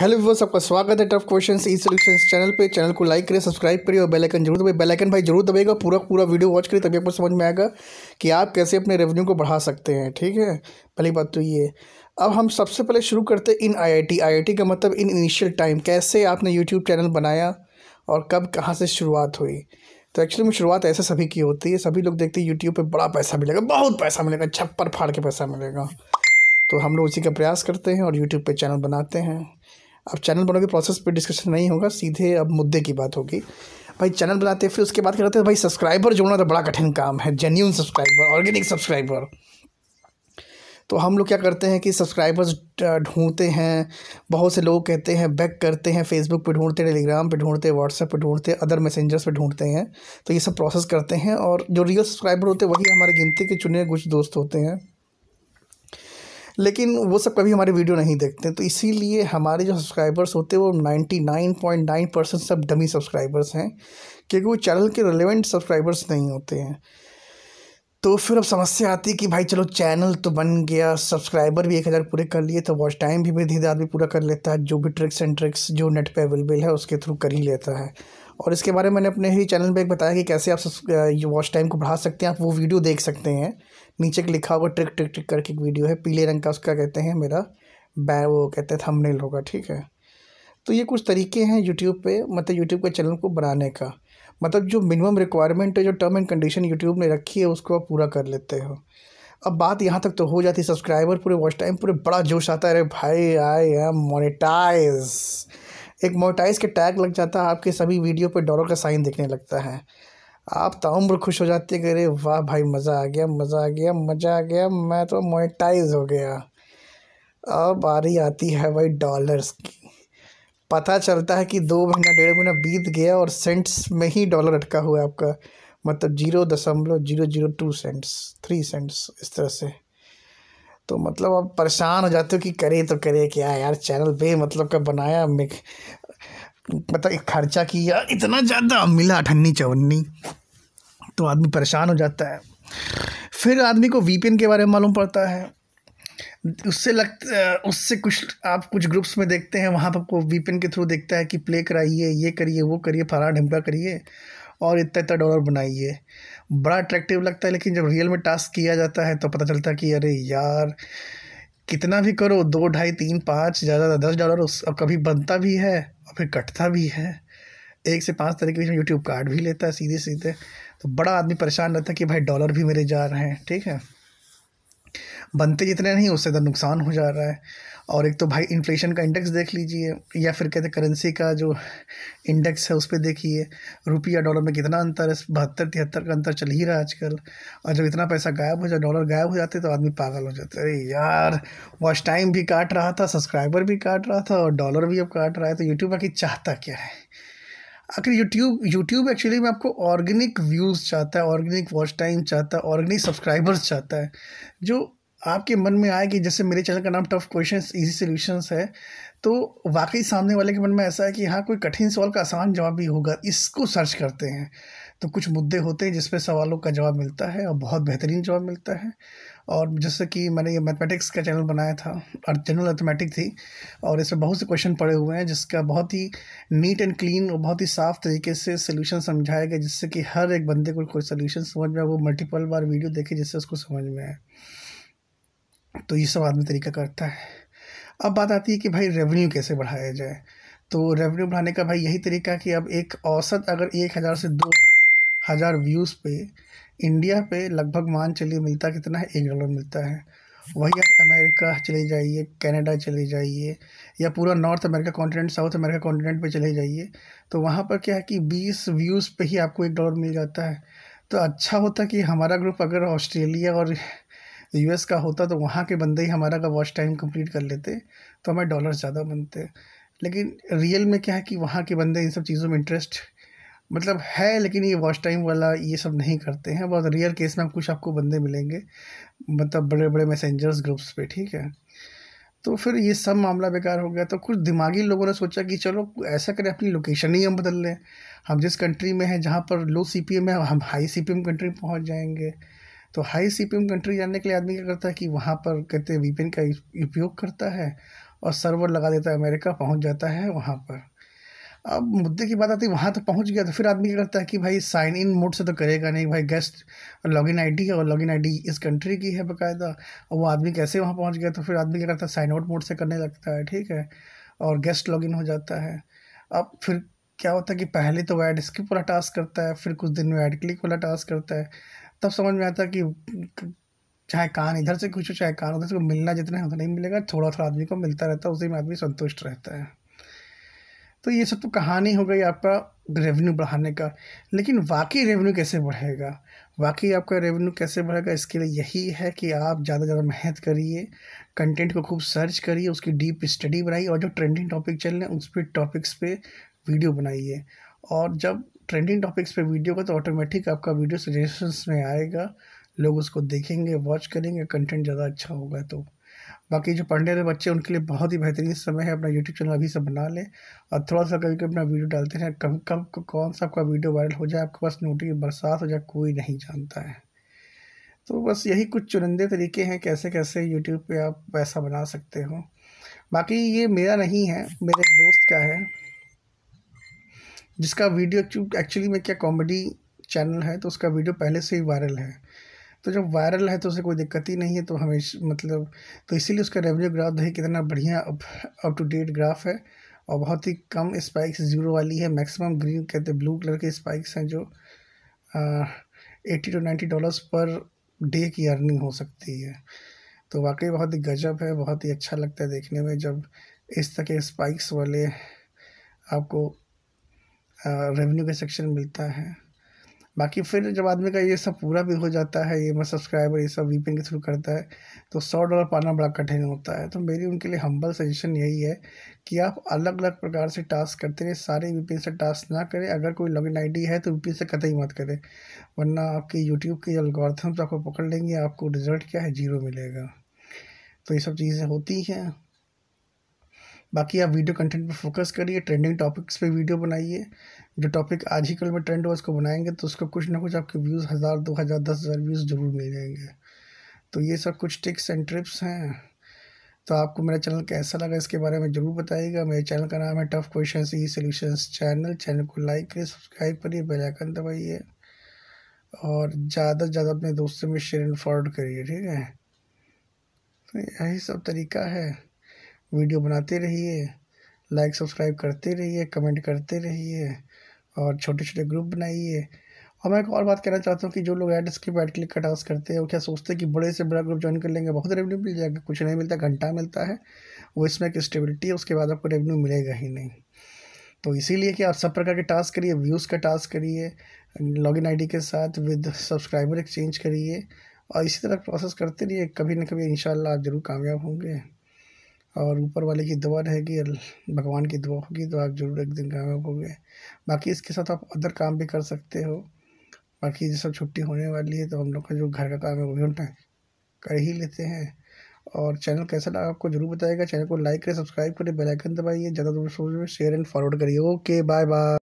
hello वो सबका स्वागत है tough questions E solution channel पे चैनल को लाइक करें सब्सक्राइब करें और बेल आइकन जरूर दबाए बेल आइकन भाई जरूर दबाएगा पूरा पूरा वीडियो वॉच करें तभी आपको समझ में आएगा कि आप कैसे अपने रेवेन्यू को बढ़ा सकते हैं ठीक है पहली बात तो ये अब हम सबसे पहले शुरू करते हैं इन आई टी का मतलब इन इनिशियल टाइम कैसे आपने यूट्यूब चैनल बनाया और कब कहाँ से शुरुआत हुई तो एक्चुअली में शुरुआत ऐसे सभी की होती है सभी लोग देखते हैं यूट्यूब पर बड़ा पैसा मिलेगा बहुत पैसा मिलेगा छप्पर फाड़ के पैसा मिलेगा तो हम लोग उसी का प्रयास करते हैं और यूट्यूब पर चैनल बनाते हैं अब चैनल बनाने के प्रोसेस पे डिस्कशन नहीं होगा सीधे अब मुद्दे की बात होगी भाई चैनल बनाते फिर उसके बाद क्या करते भाई सब्सक्राइबर जोड़ना तो बड़ा कठिन काम है जेन्यून सब्सक्राइबर ऑर्गेनिक सब्सक्राइबर तो हम लोग क्या करते हैं कि सब्सक्राइबर्स ढूंढते हैं बहुत से लोग कहते हैं बैक करते हैं फेसबुक पे ढूंढते हैं टेलीग्राम पे ढूंढते हैं व्हाट्सएप पे ढूंढते हैं अदर मैसेंजर्स पे ढूंढते हैं तो ये सब प्रोसेस करते हैं और जो रियल सब्सक्राइबर होते हैं वही हमारे गिनती के चुने कुछ दोस्त होते हैं लेकिन वो सब कभी हमारे वीडियो नहीं देखते तो इसीलिए हमारे जो सब्सक्राइबर्स होते हैं वो ninety nine point nine percent सब डमी सब्सक्राइबर्स हैं क्योंकि वो चैनल के रिलेवेंट सब्सक्राइबर्स नहीं होते हैं तो फिर अब समस्या आती है कि भाई चलो चैनल तो बन गया सब्सक्राइबर भी एक हज़ार पूरे कर लिए तो वॉच टाइम भी धीरे धीरे आदमी पूरा कर लेता है जो भी ट्रिक्स एंड ट्रिक्स जो नेट पे अवेलेबल है उसके थ्रू कर ही लेता है और इसके बारे में मैंने अपने ही चैनल पे एक बताया कि कैसे आप वॉच टाइम को बढ़ा सकते हैं आप वो वीडियो देख सकते हैं नीचे के लिखा होगा ट्रिक ट्रिक ट्रिक करके एक वीडियो है पीले रंग का उसका कहते हैं मेरा बै वो कहते हैं थंबनेल होगा ठीक है तो ये कुछ तरीके हैं यूट्यूब पे मतलब यूट्यूब के चैनल को बनाने का मतलब जो मिनिमम रिक्वायरमेंट है जो टर्म एंड कंडीशन यूट्यूब ने रखी है उसको आप पूरा कर लेते हो अब बात यहाँ तक तो हो जाती है सब्सक्राइबर पूरे वॉच टाइम पूरे बड़ा जोश आता है अरे भाई आई एम मोनेटाइज एक मोनेटाइज के टैग लग जाता है आपके सभी वीडियो पर डॉलर का साइन दिखने लगता है आप ताउम्र तो खुश हो जाते कि अरे वाह भाई मज़ा आ गया मज़ा आ गया मज़ा आ गया मैं तो मोनेटाइज हो गया अब आ रही आती है भाई डॉलर्स की पता चलता है कि दो महीना डेढ़ महीना बीत गया और सेंट्स में ही डॉलर अटका हुआ है आपका मतलब जीरो दशमलव zero zero two cents three cents इस तरह से तो मतलब आप परेशान हो जाते हो कि करे तो करे क्या यार चैनल बे मतलब का बनाया एक खर्चा किया इतना ज़्यादा मिला अठन्नी चवन्नी तो आदमी परेशान हो जाता है फिर आदमी को वी के बारे में मालूम पड़ता है उससे लग उससे कुछ आप कुछ ग्रुप्स में देखते हैं वहाँ पर आपको वी के थ्रू देखता है कि प्ले कराइए ये करिए वो करिए फला ढमका करिए और इतना इतना डॉलर बनाइए बड़ा अट्रैक्टिव लगता है लेकिन जब रियल में टास्क किया जाता है तो पता चलता है कि अरे यार कितना भी करो दो ढाई तीन पाँच ज़्यादा दस डॉलर उस और कभी बनता भी है और फिर कटता भी है एक से पाँच तरीके के बीच में यूट्यूब कार्ड भी लेता है सीधे सीधे तो बड़ा आदमी परेशान रहता है कि भाई डॉलर भी मेरे जा रहे हैं ठीक है बनते जितने नहीं उससे ज़्यादा तो नुकसान हो जा रहा है और एक तो भाई इन्फ्लेशन का इंडेक्स देख लीजिए या फिर कहते करेंसी का जो इंडेक्स है उस पर देखिए रुपया डॉलर में कितना अंतर है बहत्तर तिहत्तर का अंतर चल ही रहा है आजकल और जब इतना पैसा गायब हो जाए डॉलर गायब हो जाते तो आदमी पागल हो जाता है अरे यार वॉच टाइम भी काट रहा था सब्सक्राइबर भी काट रहा था और डॉलर भी अब काट रहा है तो यूट्यूब आखिर चाहता क्या है आखिर यूट्यूब यूट्यूब एक्चुअली में आपको ऑर्गेनिक व्यूज़ चाहता है ऑर्गेनिक वॉच टाइम चाहता है ऑर्गेनिक सब्सक्राइबर्स चाहता है जो आपके मन में आए कि जैसे मेरे चैनल का नाम टफ क्वेश्चन इजी सोल्यूशंस है तो वाकई सामने वाले के मन में ऐसा है कि हाँ कोई कठिन सवाल का आसान जवाब भी होगा इसको सर्च करते हैं तो कुछ मुद्दे होते हैं जिसपे सवालों का जवाब मिलता है और बहुत बेहतरीन जवाब मिलता है और जैसे कि मैंने ये मैथमेटिक्स का चैनल बनाया था और जनरल मैथमेटिक थी और इसमें बहुत से क्वेश्चन पड़े हुए हैं जिसका बहुत ही नीट एंड क्लीन और बहुत ही साफ तरीके से सोल्यूशन समझाया गया जिससे कि हर एक बंदे को कोई सोल्यूशन समझ में आए वो मल्टीपल बार वीडियो देखे जिससे उसको समझ में आए तो ये सब आदमी तरीका करता है अब बात आती है कि भाई रेवेन्यू कैसे बढ़ाया जाए तो रेवेन्यू बढ़ाने का भाई यही तरीका कि अब एक औसत अगर एक हज़ार से दो हज़ार व्यूज़ पे इंडिया पे लगभग मान चलिए मिलता कितना है एक डॉलर मिलता है वही आप अमेरिका चले जाइए कनाडा चले जाइए या पूरा North America continent South America continent पे चले जाइए तो वहाँ पर क्या है कि बीस व्यूज़ पे ही आपको एक डॉलर मिल जाता है तो अच्छा होता कि हमारा ग्रुप अगर ऑस्ट्रेलिया और यूएस का होता तो वहाँ के बंदे ही हमारा का वॉच टाइम कंप्लीट कर लेते तो हमारे डॉलर ज़्यादा बनते लेकिन रियल में क्या है कि वहाँ के बंदे इन सब चीज़ों में इंटरेस्ट मतलब है लेकिन ये वॉच टाइम वाला ये सब नहीं करते हैं बहुत रियल केस में कुछ आपको बंदे मिलेंगे मतलब बड़े बड़े मैसेंजर्स ग्रुप्स पे ठीक है तो फिर ये सब मामला बेकार हो गया तो कुछ दिमागी लोगों ने सोचा कि चलो ऐसा करें अपनी लोकेशन ही हम बदल लें हम जिस कंट्री में हैं जहाँ पर लो सी पी एम है हम high C P M country पहुँच जाएंगे तो हाई सी कंट्री जानने के लिए आदमी क्या करता है कि वहाँ पर कहते वीपीएन का उपयोग करता है और सर्वर लगा देता है अमेरिका पहुँच जाता है वहाँ पर अब मुद्दे की बात आती है वहाँ तो पहुँच गया तो फिर आदमी क्या करता है कि भाई साइन इन मोड से तो करेगा नहीं भाई गेस्ट लॉग आई डी है और लॉग आई डी इस कंट्री की है बाकायदा और वो आदमी कैसे वहाँ पहुँच गया तो फिर आदमी क्या करता है साइन आउट मोड से करने लगता है ठीक है और गेस्ट इन हो जाता है अब फिर क्या होता है कि पहले तो वो एड स्किप वाला टास्क करता है फिर कुछ दिन में एड क्लिक वाला टास्क करता है तब समझ में आता कि चाहे कान इधर से कुछ हो चाहे कान उधर से मिलना जितना है उतना नहीं मिलेगा थोड़ा थोड़ा आदमी को मिलता रहता है उसी में आदमी संतुष्ट रहता है तो ये सब तो कहानी हो गई आपका रेवेन्यू बढ़ाने का लेकिन वाकई रेवेन्यू कैसे बढ़ेगा वाकई आपका रेवेन्यू कैसे बढ़ेगा इसके लिए यही है कि आप ज़्यादा से ज़्यादा मेहनत करिए कंटेंट को खूब सर्च करिए उसकी डीप स्टडी बनाइए और जो ट्रेंडिंग टॉपिक चल रहे हैं उस पर टॉपिक्स पे वीडियो बनाइए और जब ट्रेंडिंग टॉपिक्स पे वीडियो का तो ऑटोमेटिक आपका वीडियो सजेशंस में आएगा लोग उसको देखेंगे वॉच करेंगे कंटेंट ज़्यादा अच्छा होगा तो बाकी जो पढ़ने वाले बच्चे उनके लिए बहुत ही बेहतरीन समय है अपना यूट्यूब चैनल अभी से बना लें और थोड़ा सा कभी कभी अपना वीडियो डालते हैं कब कब कौन सा आपका वीडियो वायरल हो जाए आपके पास नोटिंग बरसात हो जाए कोई नहीं जानता है तो बस यही कुछ चुनिंदे तरीके हैं कैसे कैसे यूट्यूब पर आप पैसा बना सकते हो बाकी ये मेरा नहीं है मेरे एक दोस्त का है जिसका वीडियो एक्चुअली में क्या कॉमेडी चैनल है तो उसका वीडियो पहले से ही वायरल है तो जब वायरल है तो उसे कोई दिक्कत ही नहीं है तो हमेशा मतलब तो इसीलिए उसका रेवेन्यू ग्राफ है कितना बढ़िया up up to date graph है और बहुत ही कम स्पाइक्स जीरो वाली है मैक्सिमम ग्रीन कहते हैं ब्लू कलर के स्पाइक्स हैं जो eighty two ninety dollars per day की अर्निंग हो सकती है तो वाकई बहुत ही गजब है बहुत ही अच्छा लगता है देखने में जब इस तरह के स्पाइक्स वाले आपको रेवेन्यू का सेक्शन मिलता है बाकी फिर जब आदमी का ये सब पूरा भी हो जाता है ये मैं सब्सक्राइबर ये सब वीपीएन के थ्रू करता है तो सौ डॉलर पाना बड़ा कठिन होता है तो मेरी उनके लिए हम्बल सजेशन यही है कि आप अलग अलग प्रकार से टास्क करते रहे सारे वीपीएन से टास्क ना करें अगर कोई लॉगिन आईडी है तो वीपीएन से कतई मत करें वरना आपकी यूट्यूब के तो आपको पकड़ लेंगे आपको रिजल्ट क्या है जीरो मिलेगा तो ये सब चीज़ें होती हैं बाकी आप वीडियो कंटेंट पे फोकस करिए ट्रेंडिंग टॉपिक्स पे वीडियो बनाइए जो टॉपिक आज ही कल में ट्रेंड हुआ उसको बनाएंगे तो उसको कुछ ना कुछ आपके व्यूज़ हज़ार दो हज़ार दस हज़ार व्यूज़ ज़रूर मिल जाएंगे तो ये सब कुछ टिक्स एंड ट्रिप्स हैं तो आपको मेरा चैनल कैसा लगा इसके बारे में ज़रूर बताइएगा मेरे चैनल का नाम है tough question E solutions channel channel को लाइक करिए सब्सक्राइब करिए बेलाइकन दबाइए और ज़्यादा से ज़्यादा अपने दोस्तों में शेयर एंड फॉरवर्ड करिए ठीक है तो यही सब तरीका है वीडियो बनाते रहिए लाइक सब्सक्राइब करते रहिए कमेंट करते रहिए और छोटे छोटे ग्रुप बनाइए और मैं एक और बात कहना चाहता हूँ कि जो लोग एड स्क्रिप बैड क्लिक का टास्क करते हैं वो क्या सोचते हैं कि बड़े से बड़ा ग्रुप ज्वाइन कर लेंगे बहुत रेवेन्यू मिल जाएगा कुछ नहीं मिलता घंटा मिलता है वो इसमें एक स्टेबिलिटी है उसके बाद आपको रेवेन्यू मिलेगा ही नहीं तो इसीलिए कि आप सब प्रकार के टास्क करिए व्यूज़ का टास्क करिए लॉग इन के साथ विद सब्सक्राइबर एक्सचेंज करिए और इसी तरह प्रोसेस करते रहिए कभी ना कभी इन आप ज़रूर कामयाब होंगे और ऊपर वाले की दुआ रहेगी भगवान की दुआ होगी तो आप जरूर एक दिन कामयाब होंगे बाकी इसके साथ आप अदर काम भी कर सकते हो बाकी जैसे छुट्टी होने वाली है तो हम लोग का जो घर का काम है वो भी हम कर ही लेते हैं और चैनल कैसा लगा आपको जरूर बताएगा चैनल को लाइक करें सब्सक्राइब करें बेल आइकन दबाइए ज़्यादा दूर शेयर एंड फॉरवर्ड करिए ओके बाय बाय